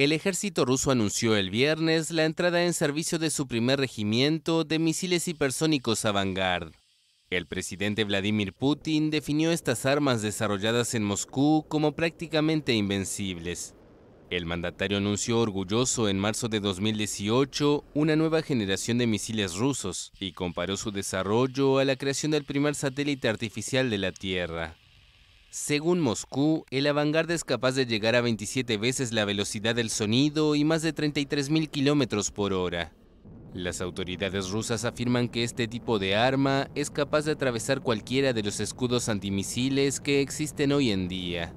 El ejército ruso anunció el viernes la entrada en servicio de su primer regimiento de misiles hipersónicos Avangard. El presidente Vladimir Putin definió estas armas desarrolladas en Moscú como prácticamente invencibles. El mandatario anunció orgulloso en marzo de 2018 una nueva generación de misiles rusos y comparó su desarrollo a la creación del primer satélite artificial de la Tierra. Según Moscú, el Avangarde es capaz de llegar a 27 veces la velocidad del sonido y más de 33.000 kilómetros por hora. Las autoridades rusas afirman que este tipo de arma es capaz de atravesar cualquiera de los escudos antimisiles que existen hoy en día.